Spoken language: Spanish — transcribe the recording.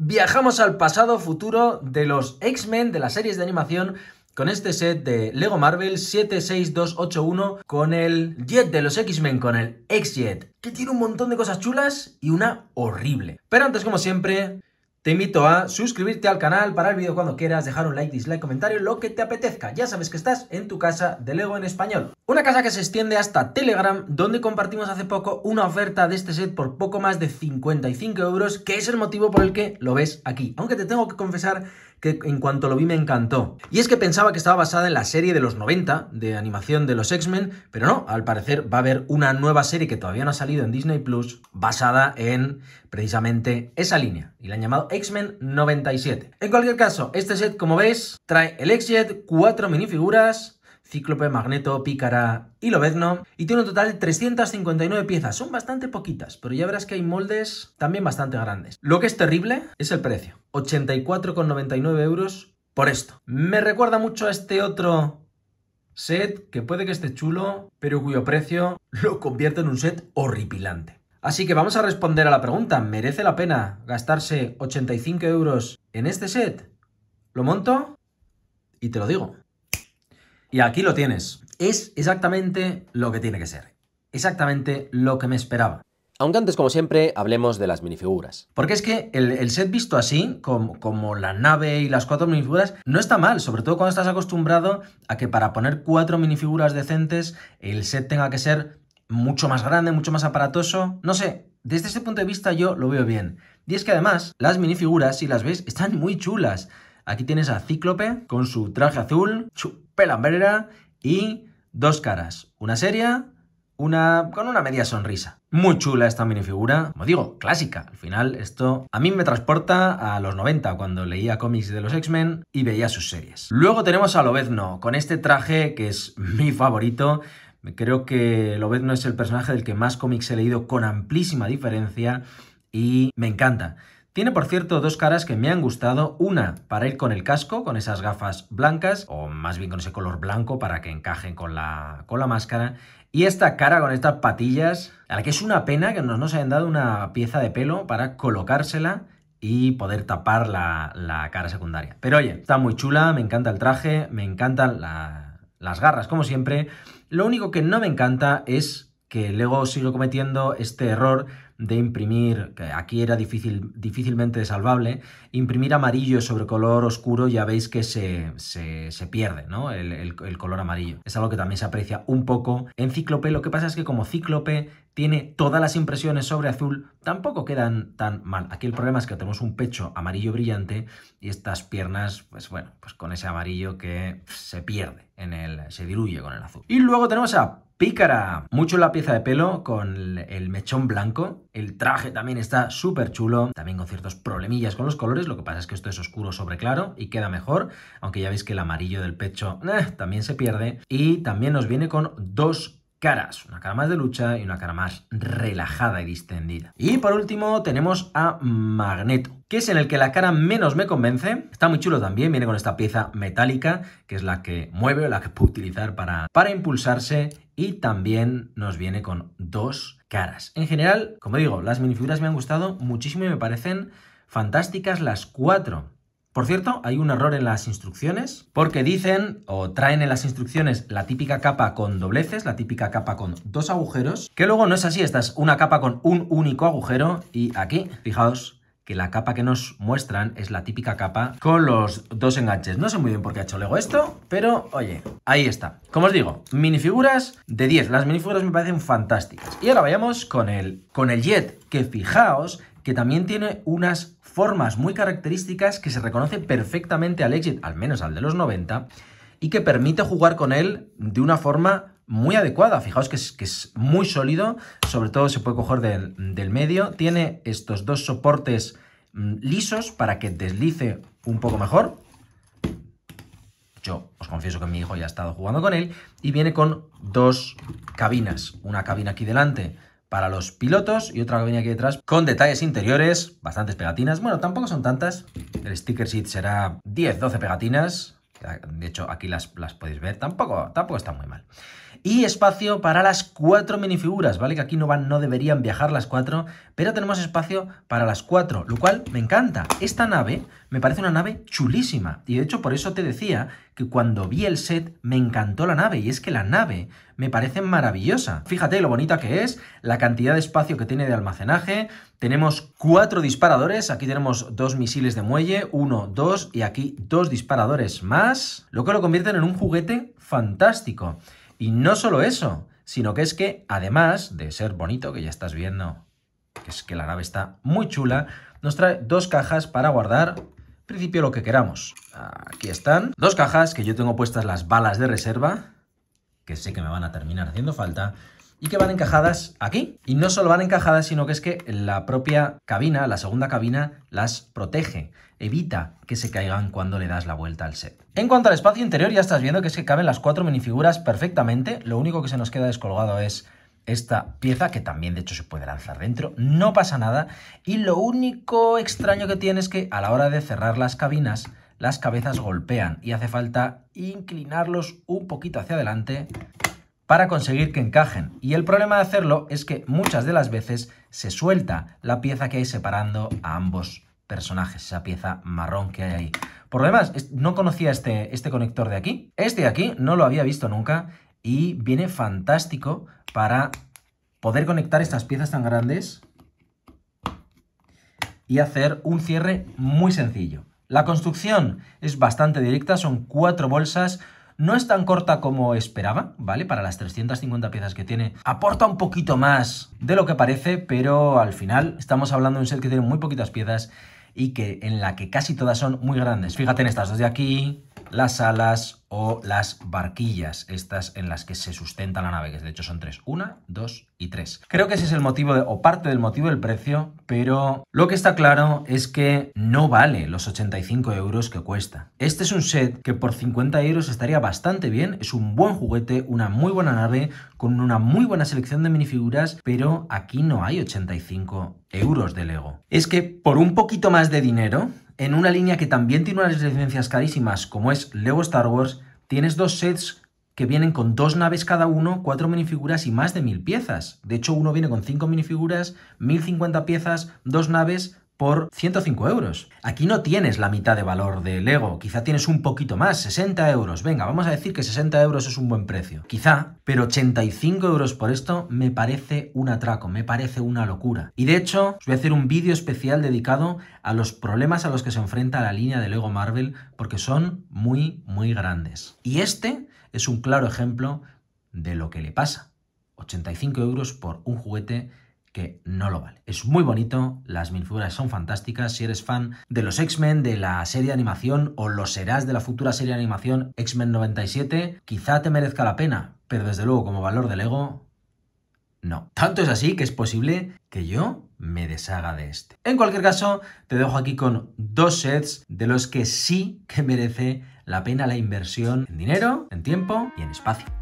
Viajamos al pasado futuro de los X-Men de las series de animación con este set de Lego Marvel 76281 con el Jet de los X-Men, con el X-Jet, que tiene un montón de cosas chulas y una horrible. Pero antes, como siempre, te invito a suscribirte al canal, para el vídeo cuando quieras, dejar un like, dislike, comentario, lo que te apetezca. Ya sabes que estás en tu casa de Lego en español. Una casa que se extiende hasta Telegram, donde compartimos hace poco una oferta de este set por poco más de 55 euros, que es el motivo por el que lo ves aquí. Aunque te tengo que confesar que en cuanto lo vi me encantó. Y es que pensaba que estaba basada en la serie de los 90 de animación de los X-Men, pero no, al parecer va a haber una nueva serie que todavía no ha salido en Disney Plus basada en precisamente esa línea y la han llamado X-Men 97. En cualquier caso, este set, como ves, trae el X-Jet, cuatro minifiguras, Cíclope, Magneto, Pícara y Lobezno, y tiene un total de 359 piezas. Son bastante poquitas, pero ya verás que hay moldes también bastante grandes. Lo que es terrible es el precio, 84,99 euros por esto. Me recuerda mucho a este otro set que puede que esté chulo, pero cuyo precio lo convierte en un set horripilante. Así que vamos a responder a la pregunta, ¿merece la pena gastarse 85 euros en este set? ¿Lo monto? Y te lo digo. Y aquí lo tienes. Es exactamente lo que tiene que ser. Exactamente lo que me esperaba. Aunque antes, como siempre, hablemos de las minifiguras. Porque es que el, set visto así, como, como, la nave y las cuatro minifiguras, no está mal, sobre todo cuando estás acostumbrado a que para poner cuatro minifiguras decentes el set tenga que ser mucho más grande, mucho más aparatoso. No sé, desde este punto de vista yo lo veo bien. Y es que además, las minifiguras, si las ves, están muy chulas. Aquí tienes a Cíclope con su traje azul, Pelambrera y Dos Caras. Una seria, una con una media sonrisa. Muy chula esta minifigura, como digo, clásica. Al final esto a mí me transporta a los 90 cuando leía cómics de los X-Men y veía sus series. Luego tenemos a Lobezno con este traje que es mi favorito. Creo que Lobezno es el personaje del que más cómics he leído con amplísima diferencia y me encanta. Tiene, por cierto, dos caras que me han gustado. Una para ir con el casco, con esas gafas blancas, o más bien con ese color blanco para que encajen con la, máscara. Y esta cara con estas patillas, a la que es una pena que nos, nos hayan dado una pieza de pelo para colocársela y poder tapar la, cara secundaria. Pero oye, está muy chula, me encanta el traje, me encantan las garras, como siempre. Lo único que no me encanta es que luego sigo cometiendo este error de imprimir, que aquí era difícil, difícilmente salvable, imprimir amarillo sobre color oscuro ya veis que se, pierde ¿no? El, color amarillo. Es algo que también se aprecia un poco en Cíclope. Lo que pasa es que como Cíclope tiene todas las impresiones sobre azul, tampoco quedan tan mal. Aquí el problema es que tenemos un pecho amarillo brillante y estas piernas, pues bueno, pues con ese amarillo que se pierde, en el, se diluye con el azul. Y luego tenemos a Pícara, mucho la pieza de pelo con el mechón blanco. El traje también está súper chulo, también con ciertos problemillas con los colores. Lo que pasa es que esto es oscuro sobre claro y queda mejor, aunque ya veis que el amarillo del pecho eh, también se pierde. Y también nos viene con dos caras, una cara más de lucha y una cara más relajada y distendida. Y por último tenemos a Magneto, que es en el que la cara menos me convence. Está muy chulo también, viene con esta pieza metálica, que es la que mueve o la que puede utilizar para, para impulsarse y también nos viene con dos caras. En general, como digo, las minifiguras me han gustado muchísimo y me parecen fantásticas las cuatro. Por cierto, hay un error en las instrucciones porque dicen o traen en las instrucciones la típica capa con dobleces, la típica capa con dos agujeros, que luego no es así, esta es una capa con un único agujero y aquí, fijaos, que la capa que nos muestran es la típica capa con los dos enganches. No sé muy bien por qué ha hecho Lego esto, pero oye, ahí está. Como os digo, minifiguras de 10. Las minifiguras me parecen fantásticas. Y ahora vayamos con el, con el Jet, que fijaos que también tiene unas formas muy características que se reconoce perfectamente al Exit, al menos al de los 90, y que permite jugar con él de una forma muy adecuada. Fijaos que es, muy sólido, sobre todo se puede coger del, del medio. Tiene estos dos soportes mm, lisos para que deslice un poco mejor. Yo os confieso que mi hijo ya ha estado jugando con él y viene con dos cabinas. Una cabina aquí delante para los pilotos y otra que venía aquí detrás con detalles interiores, bastantes pegatinas. Bueno, tampoco son tantas. El sticker sheet será 10-12 pegatinas. De hecho, aquí las, las podéis ver. Tampoco, tampoco está muy mal y espacio para las cuatro minifiguras, ¿vale? Que aquí no, van, no deberían viajar las cuatro, pero tenemos espacio para las cuatro, lo cual me encanta. Esta nave me parece una nave chulísima y de hecho por eso te decía que cuando vi el set me encantó la nave y es que la nave me parece maravillosa. Fíjate lo bonita que es, la cantidad de espacio que tiene de almacenaje, tenemos cuatro disparadores, aquí tenemos dos misiles de muelle, uno, dos y aquí dos disparadores más, lo que lo convierten en un juguete fantástico. Y no solo eso, sino que es que además de ser bonito, que ya estás viendo que es que la nave está muy chula, nos trae dos cajas para guardar en principio lo que queramos. Aquí están. Dos cajas que yo tengo puestas las balas de reserva, que sé que me van a terminar haciendo falta y que van encajadas aquí. Y no solo van encajadas, sino que es que la propia cabina, la segunda cabina, las protege, evita que se caigan cuando le das la vuelta al set. En cuanto al espacio interior, ya estás viendo que es que caben las cuatro minifiguras perfectamente, lo único que se nos queda descolgado es esta pieza, que también de hecho se puede lanzar dentro, no pasa nada, y lo único extraño que tiene es que a la hora de cerrar las cabinas, las cabezas golpean y hace falta inclinarlos un poquito hacia adelante para conseguir que encajen. Y el problema de hacerlo es que muchas de las veces se suelta la pieza que hay separando a ambos personajes, esa pieza marrón que hay ahí. Por lo demás, no conocía este, este conector de aquí. Este de aquí no lo había visto nunca y viene fantástico para poder conectar estas piezas tan grandes y hacer un cierre muy sencillo. La construcción es bastante directa, son cuatro bolsas, no es tan corta como esperaba, ¿vale? Para las 350 piezas que tiene, aporta un poquito más de lo que parece, pero al final estamos hablando de un set que tiene muy poquitas piezas y que en la que casi todas son muy grandes. Fíjate en estas dos de aquí, las alas o las barquillas, estas en las que se sustenta la nave, que de hecho son tres, una, dos y tres. Creo que ese es el motivo o parte del motivo del precio, pero lo que está claro es que no vale los 85 euros que cuesta. Este es un set que por 50 euros estaría bastante bien, es un buen juguete, una muy buena nave, con una muy buena selección de minifiguras, pero aquí no hay 85 euros de Lego. Es que por un poquito más de dinero, en una línea que también tiene unas licencias carísimas, como es Lego Star Wars, tienes dos sets que vienen con dos naves cada uno, cuatro minifiguras y más de mil piezas. De hecho, uno viene con cinco minifiguras, 1050 piezas, dos naves, por 105 euros. Aquí no tienes la mitad de valor de Lego, quizá tienes un poquito más, 60 euros. Venga, vamos a decir que 60 euros es un buen precio. Quizá, pero 85 euros por esto me parece un atraco, me parece una locura. Y de hecho, os voy a hacer un vídeo especial dedicado a los problemas a los que se enfrenta la línea de Lego Marvel, porque son muy, muy grandes. Y este es un claro ejemplo de lo que le pasa. 85 euros por un juguete que no lo vale. Es muy bonito, las minifiguras son fantásticas, si eres fan de los X-Men, de la serie de animación o lo serás de la futura serie de animación X-Men 97, quizá te merezca la pena, pero desde luego como valor del Lego, no. Tanto es así que es posible que yo me deshaga de este. En cualquier caso, te dejo aquí con dos sets de los que sí que merece la pena la inversión en dinero, en tiempo y en espacio.